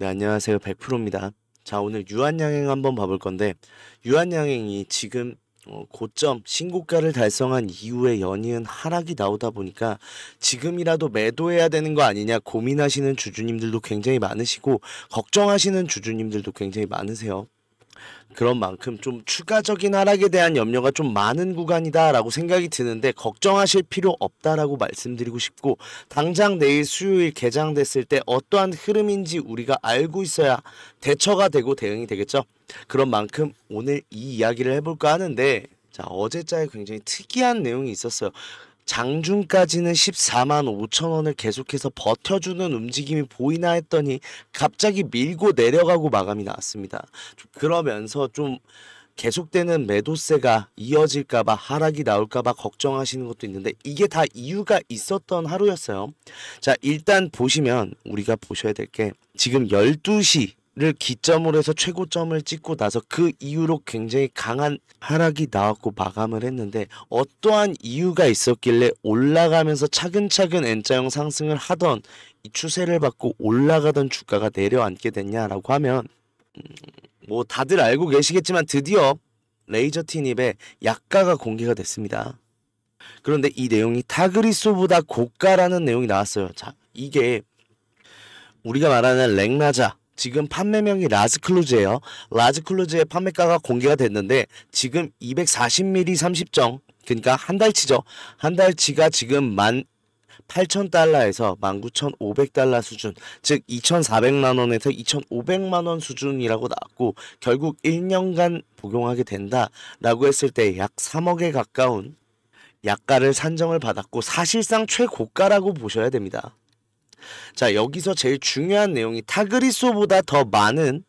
네, 안녕하세요. 100%입니다. 자, 오늘 유한양행 한번 봐볼 건데 유한양행이 지금 어, 고점 신고가를 달성한 이후에 연이은 하락이 나오다 보니까 지금이라도 매도해야 되는 거 아니냐 고민하시는 주주님들도 굉장히 많으시고 걱정하시는 주주님들도 굉장히 많으세요. 그런 만큼 좀 추가적인 하락에 대한 염려가 좀 많은 구간이다라고 생각이 드는데 걱정하실 필요 없다라고 말씀드리고 싶고 당장 내일 수요일 개장됐을 때 어떠한 흐름인지 우리가 알고 있어야 대처가 되고 대응이 되겠죠. 그런 만큼 오늘 이 이야기를 해볼까 하는데 자, 어제자에 굉장히 특이한 내용이 있었어요. 장중까지는 14만 5천 원을 계속해서 버텨주는 움직임이 보이나 했더니 갑자기 밀고 내려가고 마감이 나왔습니다. 그러면서 좀 계속되는 매도세가 이어질까봐 하락이 나올까봐 걱정하시는 것도 있는데 이게 다 이유가 있었던 하루였어요. 자, 일단 보시면 우리가 보셔야 될 게 지금 12시 를 기점으로 해서 최고점을 찍고 나서 그 이후로 굉장히 강한 하락이 나왔고 마감을 했는데 어떠한 이유가 있었길래 올라가면서 차근차근 N자형 상승을 하던 이 추세를 받고 올라가던 주가가 내려앉게 됐냐라고 하면 음, 뭐 다들 알고 계시겠지만 드디어 레이저 티닙의 약가가 공개가 됐습니다. 그런데 이 내용이 타그리소보다 고가라는 내용이 나왔어요. 자, 이게 우리가 말하는 렉나자 지금 판매명이 라즈클루즈예요. 라즈클루즈의 판매가가 공개가 됐는데 지금 240ml 30정 그러니까 한 달치죠. 한 달치가 지금 만 8,000달러에서 19,500달러 수준, 즉 2,400만원에서 2,500만원 수준이라고 나왔고, 결국 1년간 복용하게 된다라고 했을 때 약 3억에 가까운 약가를 산정을 받았고, 사실상 최고가라고 보셔야 됩니다. 자, 여기서 제일 중요한 내용이 타그리소보다 더 많은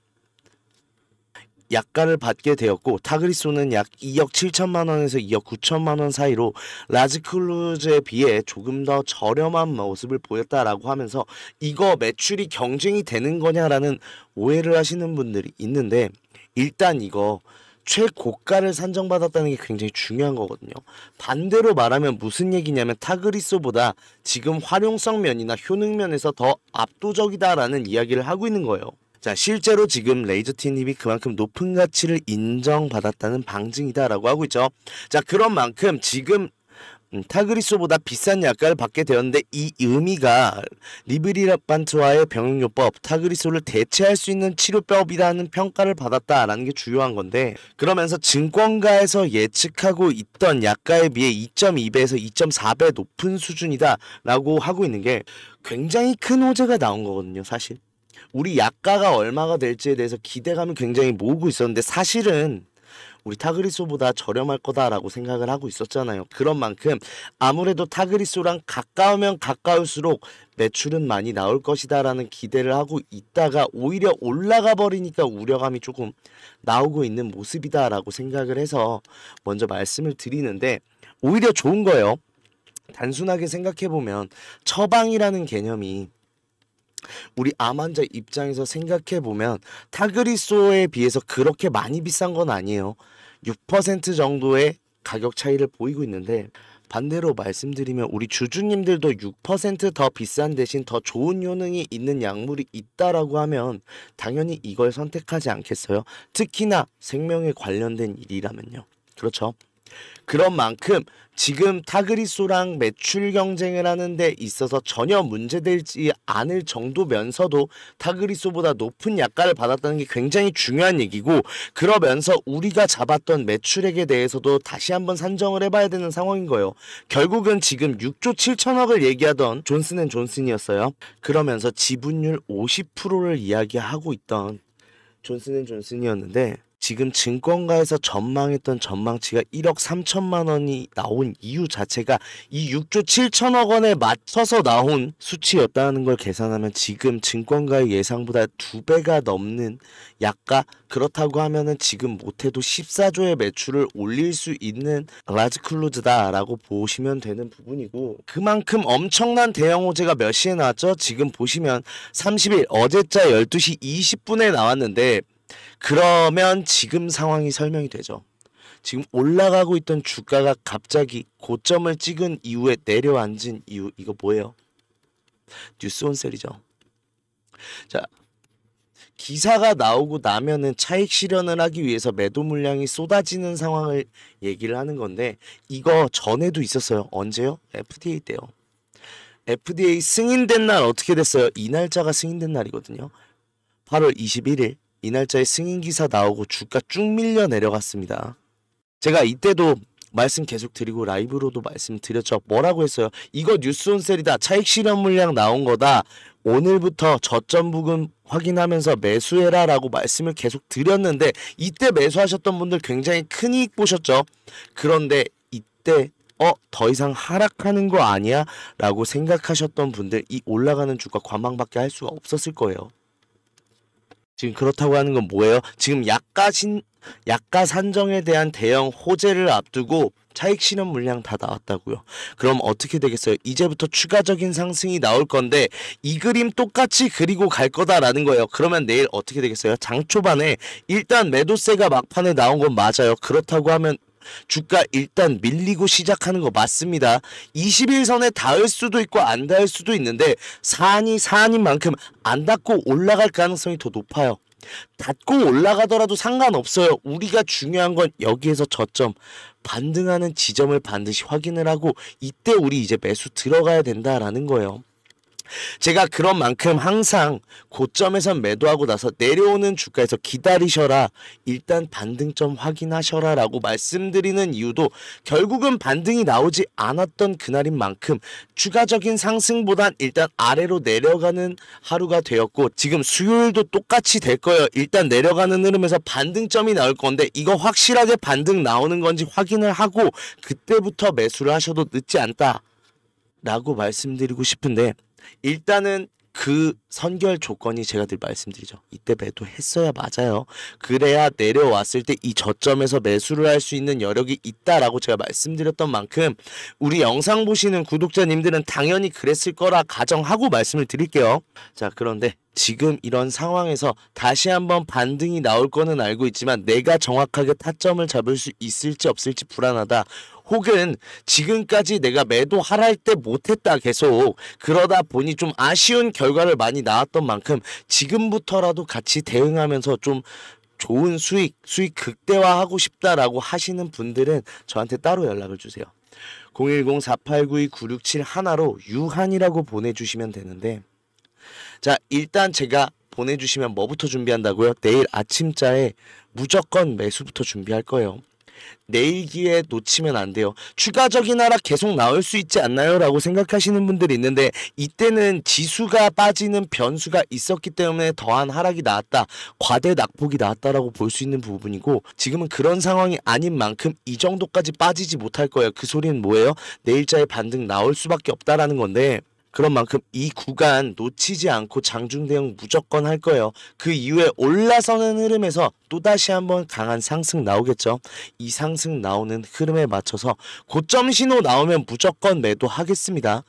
약가를 받게 되었고 타그리소는 약 2억 7천만 원에서 2억 9천만 원 사이로 라즈클루즈에 비해 조금 더 저렴한 모습을 보였다라고 하면서 이거 매출이 경쟁이 되는 거냐라는 오해를 하시는 분들이 있는데 일단 이거 최고가를 산정받았다는 게 굉장히 중요한 거거든요. 반대로 말하면 무슨 얘기냐면 타그리소보다 지금 활용성 면이나 효능 면에서 더 압도적이다라는 이야기를 하고 있는 거예요. 자, 실제로 지금 레이저티닙이 그만큼 높은 가치를 인정받았다는 방증이다라고 하고 있죠. 자, 그런 만큼 지금 음, 타그리소보다 비싼 약가를 받게 되었는데 이 의미가 리브리반트와의 라 병용요법 타그리소를 대체할 수 있는 치료법이라는 평가를 받았다라는 게 주요한 건데 그러면서 증권가에서 예측하고 있던 약가에 비해 2.2배에서 2.4배 높은 수준이다라고 하고 있는 게 굉장히 큰 호재가 나온 거거든요 사실 우리 약가가 얼마가 될지에 대해서 기대감이 굉장히 모으고 있었는데 사실은 우리 타그리소보다 저렴할 거다라고 생각을 하고 있었잖아요. 그런 만큼 아무래도 타그리소랑 가까우면 가까울수록 매출은 많이 나올 것이다라는 기대를 하고 있다가 오히려 올라가 버리니까 우려감이 조금 나오고 있는 모습이다라고 생각을 해서 먼저 말씀을 드리는데 오히려 좋은 거예요. 단순하게 생각해보면 처방이라는 개념이 우리 암환자 입장에서 생각해 보면 타그리소에 비해서 그렇게 많이 비싼 건 아니에요. 6% 정도의 가격 차이를 보이고 있는데 반대로 말씀드리면 우리 주주님들도 6%더 비싼 대신 더 좋은 효능이 있는 약물이 있다라고 하면 당연히 이걸 선택하지 않겠어요. 특히나 생명에 관련된 일이라면요. 그렇죠. 그런 만큼 지금 타그리소랑 매출 경쟁을 하는데 있어서 전혀 문제되지 않을 정도면서도 타그리소보다 높은 약가를 받았다는 게 굉장히 중요한 얘기고 그러면서 우리가 잡았던 매출액에 대해서도 다시 한번 산정을 해봐야 되는 상황인 거예요. 결국은 지금 6조 7천억을 얘기하던 존슨앤존슨이었어요. 그러면서 지분율 50%를 이야기하고 있던 존슨앤존슨이었는데 지금 증권가에서 전망했던 전망치가 1억 3천만 원이 나온 이유 자체가 이 6조 7천억 원에 맞춰서 나온 수치였다는 걸 계산하면 지금 증권가의 예상보다 2 배가 넘는 약가 그렇다고 하면은 지금 못해도 14조의 매출을 올릴 수 있는 라즈 클로즈다라고 보시면 되는 부분이고 그만큼 엄청난 대형 호재가 몇 시에 나왔죠? 지금 보시면 30일 어제자 12시 20분에 나왔는데 그러면 지금 상황이 설명이 되죠. 지금 올라가고 있던 주가가 갑자기 고점을 찍은 이후에 내려앉은 이유 이거 뭐예요? 뉴스 온셀이죠. 자, 기사가 나오고 나면은 차익 실현을 하기 위해서 매도 물량이 쏟아지는 상황을 얘기를 하는 건데 이거 전에도 있었어요. 언제요? FDA 때요. FDA 승인된 날 어떻게 됐어요? 이 날짜가 승인된 날이거든요. 8월 21일. 이 날짜에 승인 기사 나오고 주가 쭉 밀려 내려갔습니다. 제가 이때도 말씀 계속 드리고 라이브로도 말씀드렸죠. 뭐라고 했어요? 이거 뉴스 온셀이다. 차익 실현 물량 나온 거다. 오늘부터 저점 부근 확인하면서 매수해라 라고 말씀을 계속 드렸는데 이때 매수하셨던 분들 굉장히 큰 이익 보셨죠? 그런데 이때 어, 더 이상 하락하는 거 아니야? 라고 생각하셨던 분들 이 올라가는 주가 관망밖에 할 수가 없었을 거예요. 지금 그렇다고 하는 건 뭐예요? 지금 약가 신 약가 산정에 대한 대형 호재를 앞두고 차익 실현 물량 다 나왔다고요. 그럼 어떻게 되겠어요? 이제부터 추가적인 상승이 나올 건데 이 그림 똑같이 그리고 갈 거다라는 거예요. 그러면 내일 어떻게 되겠어요? 장 초반에 일단 매도세가 막판에 나온 건 맞아요. 그렇다고 하면 주가 일단 밀리고 시작하는 거 맞습니다. 21선에 닿을 수도 있고 안 닿을 수도 있는데 산이 산인 만큼 안 닿고 올라갈 가능성이 더 높아요. 닫고 올라가더라도 상관없어요. 우리가 중요한 건 여기에서 저점, 반등하는 지점을 반드시 확인을 하고 이때 우리 이제 매수 들어가야 된다라는 거예요. 제가 그런 만큼 항상 고점에서 매도하고 나서 내려오는 주가에서 기다리셔라. 일단 반등점 확인하셔라 라고 말씀드리는 이유도 결국은 반등이 나오지 않았던 그날인 만큼 추가적인 상승보단 일단 아래로 내려가는 하루가 되었고 지금 수요일도 똑같이 될 거예요. 일단 내려가는 흐름에서 반등점이 나올 건데 이거 확실하게 반등 나오는 건지 확인을 하고 그때부터 매수를 하셔도 늦지 않다. 라고 말씀드리고 싶은데 일단은 그 선결 조건이 제가 늘 말씀드리죠. 이때 매도했어야 맞아요. 그래야 내려왔을 때 이 저점에서 매수를 할 수 있는 여력이 있다라고 제가 말씀드렸던 만큼 우리 영상 보시는 구독자님들은 당연히 그랬을 거라 가정하고 말씀을 드릴게요. 자, 그런데 지금 이런 상황에서 다시 한번 반등이 나올 거는 알고 있지만 내가 정확하게 타점을 잡을 수 있을지 없을지 불안하다. 혹은 지금까지 내가 매도할 하라때 못했다 계속 그러다 보니 좀 아쉬운 결과를 많이 나왔던 만큼 지금부터라도 같이 대응하면서 좀 좋은 수익, 수익 극대화하고 싶다라고 하시는 분들은 저한테 따로 연락을 주세요. 010-4892-967하나로 유한이라고 보내주시면 되는데 자 일단 제가 보내주시면 뭐부터 준비한다고요? 내일 아침자에 무조건 매수부터 준비할 거예요. 내일기에 놓치면 안 돼요. 추가적인 하락 계속 나올 수 있지 않나요? 라고 생각하시는 분들이 있는데 이때는 지수가 빠지는 변수가 있었기 때문에 더한 하락이 나왔다. 과대 낙폭이 나왔다라고 볼 수 있는 부분이고 지금은 그런 상황이 아닌 만큼 이 정도까지 빠지지 못할 거예요. 그 소리는 뭐예요? 내일자에 반등 나올 수밖에 없다라는 건데 그런 만큼 이 구간 놓치지 않고 장중 대응 무조건 할 거예요. 그 이후에 올라서는 흐름에서 또다시 한번 강한 상승 나오겠죠. 이 상승 나오는 흐름에 맞춰서 고점 신호 나오면 무조건 매도하겠습니다.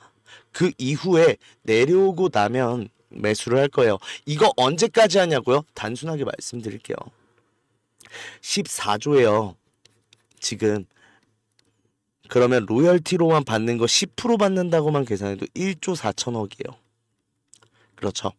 그 이후에 내려오고 나면 매수를 할 거예요. 이거 언제까지 하냐고요? 단순하게 말씀드릴게요. 14조예요. 지금 그러면 로열티로만 받는 거 10% 받는다고만 계산해도 1조 4천억이에요. 그렇죠.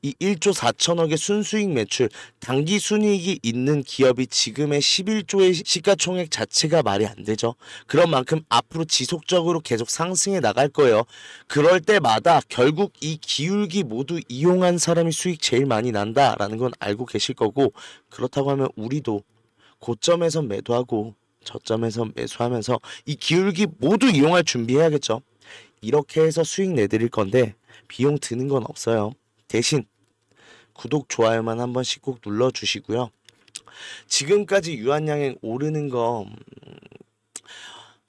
이 1조 4천억의 순수익 매출, 단기 순이익이 있는 기업이 지금의 11조의 시가총액 자체가 말이 안 되죠. 그런 만큼 앞으로 지속적으로 계속 상승해 나갈 거예요. 그럴 때마다 결국 이 기울기 모두 이용한 사람이 수익 제일 많이 난다라는 건 알고 계실 거고 그렇다고 하면 우리도 고점에서 매도하고 저점에서 매수하면서 이 기울기 모두 이용할 준비해야겠죠. 이렇게 해서 수익 내드릴 건데 비용 드는 건 없어요. 대신 구독, 좋아요만 한 번씩 꼭 눌러주시고요. 지금까지 유한양행 오르는 거 음,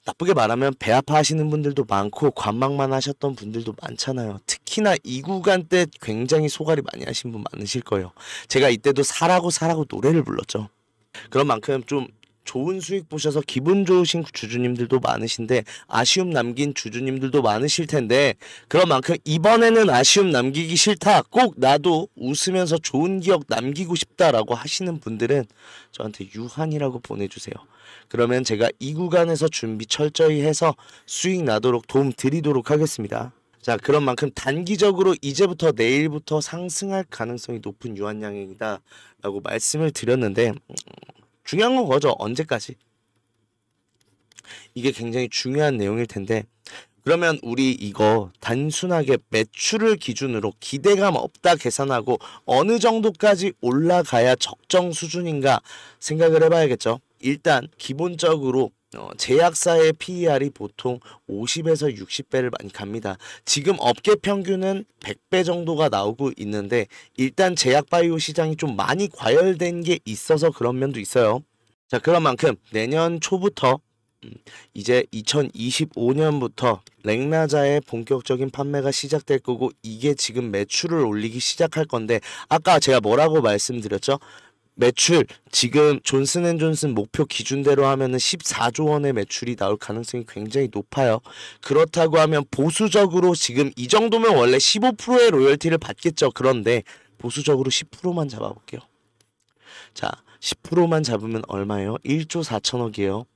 나쁘게 말하면 배 아파하시는 분들도 많고 관망만 하셨던 분들도 많잖아요. 특히나 이 구간 때 굉장히 소갈이 많이 하신 분 많으실 거예요. 제가 이때도 사라고 사라고 노래를 불렀죠. 그런 만큼 좀 좋은 수익 보셔서 기분 좋으신 주주님들도 많으신데 아쉬움 남긴 주주님들도 많으실 텐데 그런 만큼 이번에는 아쉬움 남기기 싫다. 꼭 나도 웃으면서 좋은 기억 남기고 싶다라고 하시는 분들은 저한테 유한이라고 보내주세요. 그러면 제가 이 구간에서 준비 철저히 해서 수익 나도록 도움 드리도록 하겠습니다. 자, 그런 만큼 단기적으로 이제부터 내일부터 상승할 가능성이 높은 유한양행이다라고 말씀을 드렸는데 중요한 건 거죠. 언제까지? 이게 굉장히 중요한 내용일 텐데 그러면 우리 이거 단순하게 매출을 기준으로 기대감 없다 계산하고 어느 정도까지 올라가야 적정 수준인가 생각을 해봐야겠죠. 일단 기본적으로 어, 제약사의 PER이 보통 50에서 60배를 많이 갑니다. 지금 업계 평균은 100배 정도가 나오고 있는데 일단 제약바이오 시장이 좀 많이 과열된 게 있어서 그런 면도 있어요. 자 그런 만큼 내년 초부터 음, 이제 2025년부터 렉나자의 본격적인 판매가 시작될 거고 이게 지금 매출을 올리기 시작할 건데 아까 제가 뭐라고 말씀드렸죠? 매출 지금 존슨앤존슨 목표 기준대로 하면은 14조 원의 매출이 나올 가능성이 굉장히 높아요. 그렇다고 하면 보수적으로 지금 이 정도면 원래 15%의 로열티를 받겠죠. 그런데 보수적으로 10%만 잡아볼게요. 자, 10%만 잡으면 얼마예요? 1조 4천억이에요.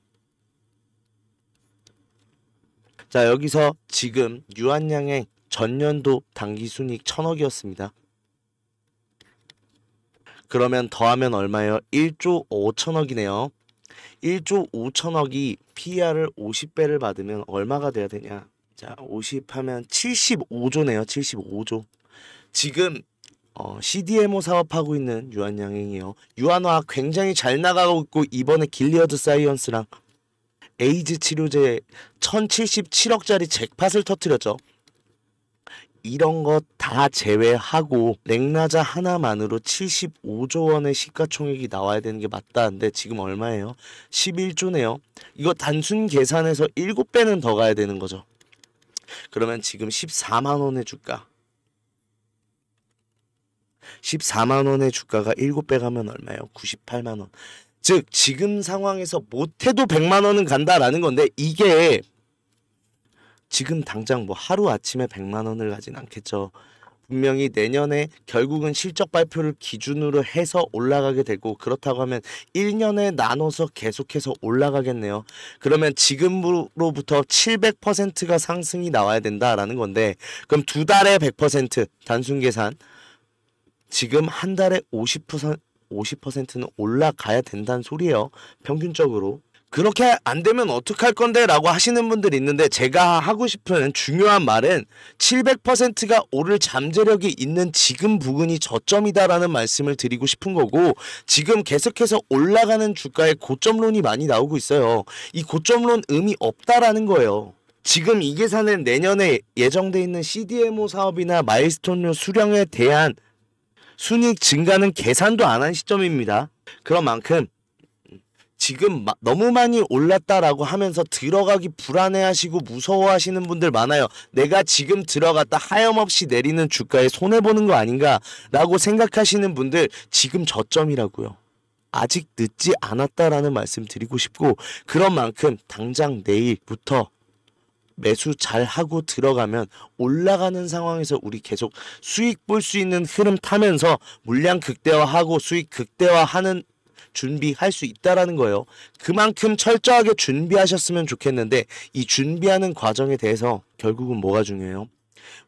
자, 여기서 지금 유한양행 전년도 당기순이익 천억이었습니다. 그러면 더하면 얼마예요? 1조 5천억이네요. 1조 5천억이 PER을 50배를 받으면 얼마가 돼야 되냐? 자, 50 하면 75조네요. 75조. 지금 어, CDMO 사업하고 있는 유한양행이요. 에유한화 굉장히 잘 나가고 있고 이번에 길리어드 사이언스랑 에이즈 치료제 1077억짜리 잭팟을 터뜨렸죠. 이런 것 다 제외하고 렉나자 하나만으로 75조 원의 시가총액이 나와야 되는 게 맞다는데 지금 얼마예요? 11조네요. 이거 단순 계산해서 7배는 더 가야 되는 거죠. 그러면 지금 14만 원의 주가 14만 원의 주가가 7배 가면 얼마예요? 98만 원. 즉 지금 상황에서 못해도 100만 원은 간다라는 건데 이게 지금 당장 뭐 하루 아침에 100만 원을 가진 않겠죠. 분명히 내년에 결국은 실적 발표를 기준으로 해서 올라가게 되고 그렇다고 하면 1년에 나눠서 계속해서 올라가겠네요. 그러면 지금으로부터 700%가 상승이 나와야 된다라는 건데 그럼 두 달에 100% 단순 계산 지금 한 달에 50% 50%는 올라가야 된다는 소리예요. 평균적으로. 그렇게 안 되면 어떡할 건데 라고 하시는 분들이 있는데 제가 하고 싶은 중요한 말은 700%가 오를 잠재력이 있는 지금 부근이 저점이다라는 말씀을 드리고 싶은 거고 지금 계속해서 올라가는 주가에 고점론이 많이 나오고 있어요. 이 고점론 의미 없다라는 거예요. 지금 이 계산은 내년에 예정돼 있는 CDMO 사업이나 마일스톤료 수령에 대한 순익 증가는 계산도 안 한 시점입니다. 그런 만큼 지금 너무 많이 올랐다라고 하면서 들어가기 불안해하시고 무서워하시는 분들 많아요. 내가 지금 들어갔다 하염없이 내리는 주가에 손해보는 거 아닌가라고 생각하시는 분들 지금 저점이라고요. 아직 늦지 않았다라는 말씀 드리고 싶고 그런 만큼 당장 내일부터 매수 잘 하고 들어가면 올라가는 상황에서 우리 계속 수익 볼 수 있는 흐름 타면서 물량 극대화하고 수익 극대화하는 준비할 수 있다라는 거예요. 그만큼 철저하게 준비하셨으면 좋겠는데 이 준비하는 과정에 대해서 결국은 뭐가 중요해요?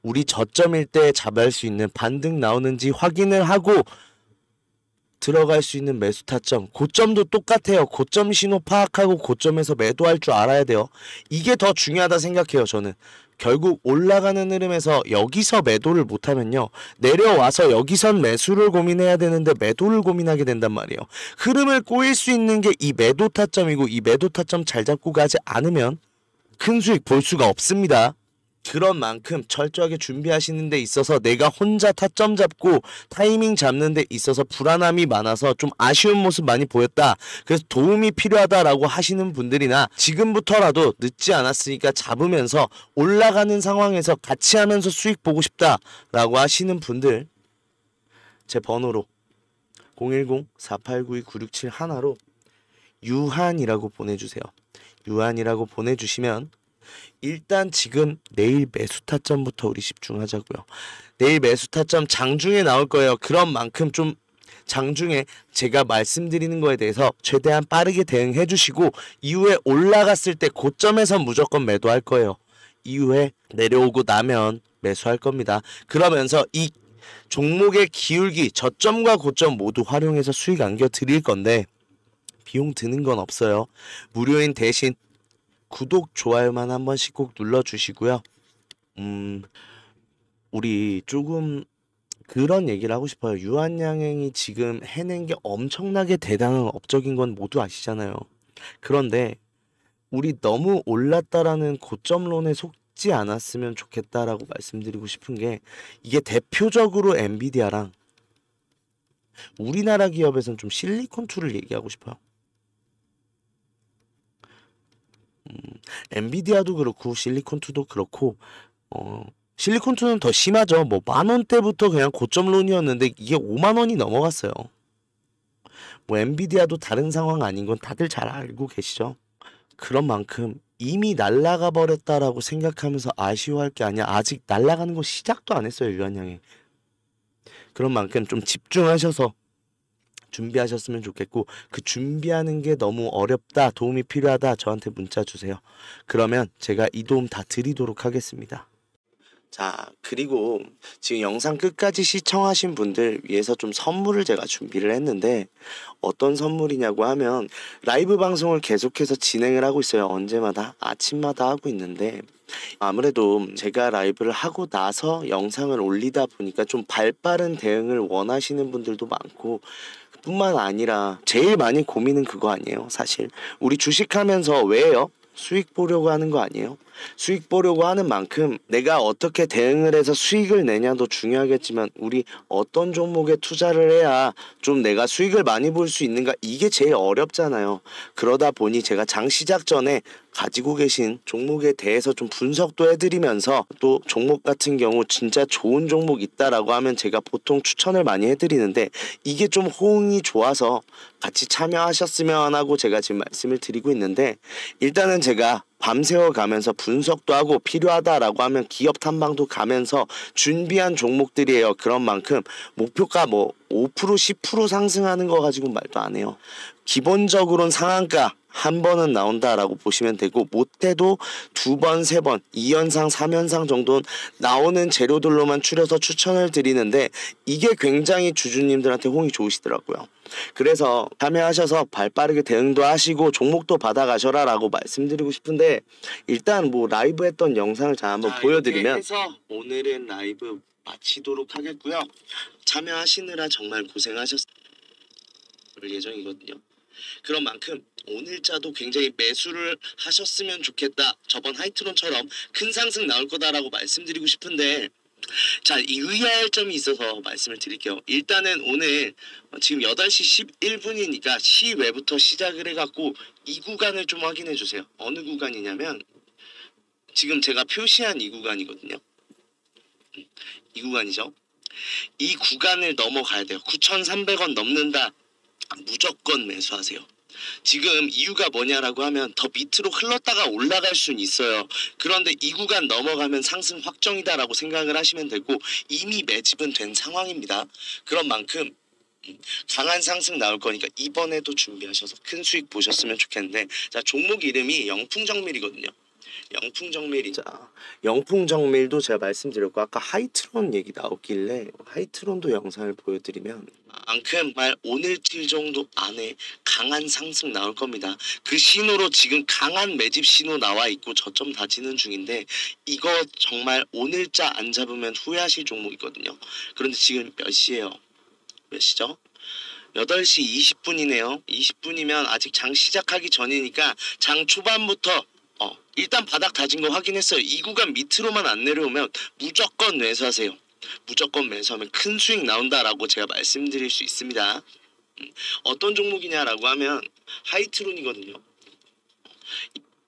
우리 저점일 때 잡을 수 있는 반등 나오는지 확인을 하고 들어갈 수 있는 매수 타점, 고점도 똑같아요. 고점 신호 파악하고 고점에서 매도할 줄 알아야 돼요. 이게 더 중요하다 생각해요, 저는. 결국 올라가는 흐름에서 여기서 매도를 못하면요. 내려와서 여기선 매수를 고민해야 되는데 매도를 고민하게 된단 말이에요. 흐름을 꼬일 수 있는 게 이 매도 타점이고 이 매도 타점 잘 잡고 가지 않으면 큰 수익 볼 수가 없습니다. 그런 만큼 철저하게 준비하시는 데 있어서 내가 혼자 타점 잡고 타이밍 잡는 데 있어서 불안함이 많아서 좀 아쉬운 모습 많이 보였다. 그래서 도움이 필요하다라고 하시는 분들이나 지금부터라도 늦지 않았으니까 잡으면서 올라가는 상황에서 같이 하면서 수익 보고 싶다라고 하시는 분들 제 번호로 010-4892-967 하나로 유한이라고 보내주세요. 유한이라고 보내주시면 일단 지금 내일 매수 타점부터 우리 집중하자고요. 내일 매수 타점 장중에 나올 거예요. 그런 만큼 좀 장중에 제가 말씀드리는 거에 대해서 최대한 빠르게 대응해 주시고 이후에 올라갔을 때 고점에서 무조건 매도할 거예요. 이후에 내려오고 나면 매수할 겁니다. 그러면서 이 종목의 기울기, 저점과 고점 모두 활용해서 수익 안겨 드릴 건데 비용 드는 건 없어요. 무료인 대신 구독, 좋아요만 한 번씩 꼭 눌러주시고요. 음, 우리 조금 그런 얘기를 하고 싶어요. 유한양행이 지금 해낸 게 엄청나게 대단한 업적인 건 모두 아시잖아요. 그런데 우리 너무 올랐다라는 고점론에 속지 않았으면 좋겠다라고 말씀드리고 싶은 게 이게 대표적으로 엔비디아랑 우리나라 기업에선 좀 실리콘 툴을 얘기하고 싶어요. 음. 엔비디아도 그렇고 실리콘투도 그렇고 어, 실리콘투는 더 심하죠. 뭐 만 원대부터 그냥 고점론이었는데 이게 5만 원이 넘어갔어요. 뭐 엔비디아도 다른 상황 아닌 건 다들 잘 알고 계시죠. 그런 만큼 이미 날라가 버렸다라고 생각하면서 아쉬워할 게 아니야. 아직 날라가는 거 시작도 안 했어요, 유한양이. 그런 만큼 좀 집중하셔서 준비하셨으면 좋겠고 그 준비하는 게 너무 어렵다 도움이 필요하다 저한테 문자 주세요 그러면 제가 이 도움 다 드리도록 하겠습니다 자 그리고 지금 영상 끝까지 시청하신 분들 위해서 좀 선물을 제가 준비를 했는데 어떤 선물이냐고 하면 라이브 방송을 계속해서 진행을 하고 있어요 언제마다 아침마다 하고 있는데 아무래도 제가 라이브를 하고 나서 영상을 올리다 보니까 좀 발빠른 대응을 원하시는 분들도 많고 뿐만 아니라 제일 많이 고민은 그거 아니에요, 사실. 우리 주식하면서 왜요? 수익 보려고 하는 거 아니에요? 수익 보려고 하는 만큼 내가 어떻게 대응을 해서 수익을 내냐도 중요하겠지만 우리 어떤 종목에 투자를 해야 좀 내가 수익을 많이 볼 수 있는가 이게 제일 어렵잖아요. 그러다 보니 제가 장 시작 전에 가지고 계신 종목에 대해서 좀 분석도 해드리면서 또 종목 같은 경우 진짜 좋은 종목 있다라고 하면 제가 보통 추천을 많이 해드리는데 이게 좀 호응이 좋아서 같이 참여하셨으면 하고 제가 지금 말씀을 드리고 있는데 일단은 제가 밤새워 가면서 분석도 하고 필요하다라고 하면 기업 탐방도 가면서 준비한 종목들이에요. 그런 만큼 목표가 뭐 5% 10% 상승하는 거 가지고 말도 안 해요. 기본적으로는 상한가 한 번은 나온다라고 보시면 되고 못해도 두 번, 세 번, 2연상, 3연상 정도는 나오는 재료들로만 추려서 추천을 드리는데 이게 굉장히 주주님들한테 호응이 좋으시더라고요. 그래서 참여하셔서 발 빠르게 대응도 하시고 종목도 받아가셔라 라고 말씀드리고 싶은데 일단 뭐 라이브 했던 영상을 자 한번 자, 보여드리면 오늘은 라이브 마치도록 하겠고요 참여하시느라 정말 고생하셨을 예정이거든요 그런 만큼 오늘자도 굉장히 매수를 하셨으면 좋겠다. 저번 하이트론처럼 큰 상승 나올 거다라고 말씀드리고 싶은데 자, 이 유의할 점이 있어서 말씀을 드릴게요. 일단은 오늘 지금 8시 11분이니까 시외부터 시작을 해갖고 이 구간을 좀 확인해 주세요. 어느 구간이냐면 지금 제가 표시한 이 구간이거든요. 이 구간이죠. 이 구간을 넘어가야 돼요. 9,300원 넘는다 무조건 매수하세요. 지금 이유가 뭐냐라고 하면 더 밑으로 흘렀다가 올라갈 수는 있어요. 그런데 이 구간 넘어가면 상승 확정이다라고 생각을 하시면 되고 이미 매집은 된 상황입니다. 그런 만큼 강한 상승 나올 거니까 이번에도 준비하셔서 큰 수익 보셨으면 좋겠는데 자 종목 이름이 영풍정밀이거든요. 영풍정밀이자 영풍정밀도 제가 말씀드렸고 아까 하이트론 얘기 나왔길래 하이트론도 영상을 보여드리면 만큼 말 오늘 칠 정도 안에 강한 상승 나올 겁니다. 그 신호로 지금 강한 매집 신호 나와 있고 저점 다지는 중인데 이거 정말 오늘자 안 잡으면 후회하실 종목이거든요. 그런데 지금 몇 시예요? 몇 시죠? 8시 20분이네요. 20분이면 아직 장 시작하기 전이니까 장 초반부터 일단 바닥 다진 거 확인했어요. 이 구간 밑으로만 안 내려오면 무조건 매수하세요. 무조건 매수하면 큰 수익 나온다라고 제가 말씀드릴 수 있습니다. 음, 어떤 종목이냐라고 하면 하이트론이거든요.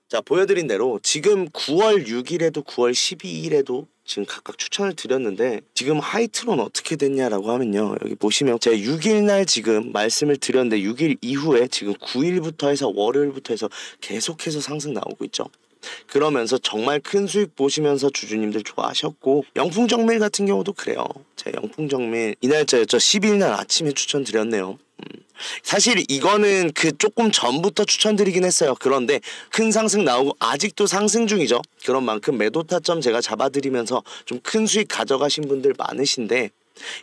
자 보여드린 대로 지금 9월 6일에도 9월 12일에도 지금 각각 추천을 드렸는데 지금 하이트론 어떻게 됐냐라고 하면요 여기 보시면 제가 6일날 지금 말씀을 드렸는데 6일 이후에 지금 9일부터 해서 월요일부터 해서 계속해서 상승 나오고 있죠 그러면서 정말 큰 수입 보시면서 주주님들 좋아하셨고 영풍정밀 같은 경우도 그래요. 제 영풍정밀 이날짜였죠. 10일 날 아침에 추천드렸네요. 음. 사실 이거는 그 조금 전부터 추천드리긴 했어요. 그런데 큰 상승 나오고 아직도 상승 중이죠. 그런 만큼 매도 타점 제가 잡아드리면서 좀 큰 수익 가져가신 분들 많으신데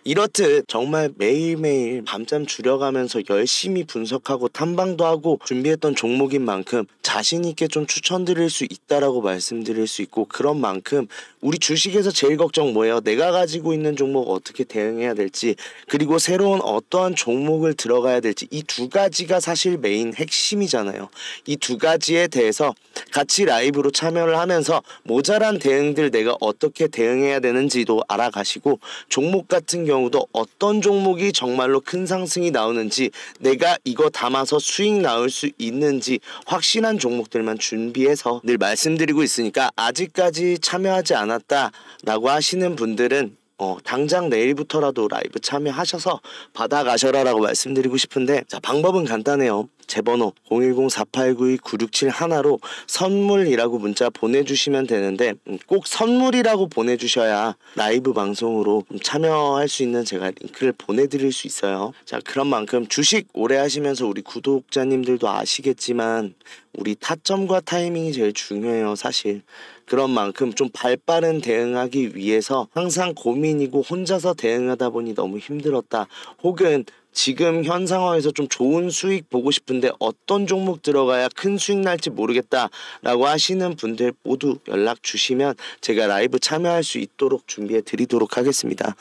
이렇듯 정말 매일매일 밤잠 줄여가면서 열심히 분석하고 탐방도 하고 준비했던 종목인 만큼 자신 있게 좀 추천드릴 수 있다라고 말씀드릴 수 있고 그런 만큼 우리 주식에서 제일 걱정 뭐예요? 내가 가지고 있는 종목 어떻게 대응해야 될지 그리고 새로운 어떠한 종목을 들어가야 될지 이 두 가지가 사실 메인 핵심이잖아요. 이 두 가지에 대해서 같이 라이브로 참여를 하면서 모자란 대응들 내가 어떻게 대응해야 되는지도 알아가시고 종목 같은 같은 경우도 어떤 종목이 정말로 큰 상승이 나오는지 내가 이거 담아서 수익 나올 수 있는지 확실한 종목들만 준비해서 늘 말씀드리고 있으니까 아직까지 참여하지 않았다라고 하시는 분들은 어, 당장 내일부터라도 라이브 참여하셔서 받아가셔라라고 말씀드리고 싶은데 자, 방법은 간단해요. 제 번호 010-4892-967하나로 선물이라고 문자 보내주시면 되는데 음, 꼭 선물이라고 보내주셔야 라이브 방송으로 참여할 수 있는 제가 링크를 보내드릴 수 있어요. 자 그런 만큼 주식 오래 하시면서 우리 구독자님들도 아시겠지만 우리 타점과 타이밍이 제일 중요해요 사실. 그런 만큼 좀 발빠른 대응하기 위해서 항상 고민이고 혼자서 대응하다 보니 너무 힘들었다. 혹은 지금 현 상황에서 좀 좋은 수익 보고 싶은데 어떤 종목 들어가야 큰 수익 날지 모르겠다라고 하시는 분들 모두 연락 주시면 제가 라이브 참여할 수 있도록 준비해 드리도록 하겠습니다.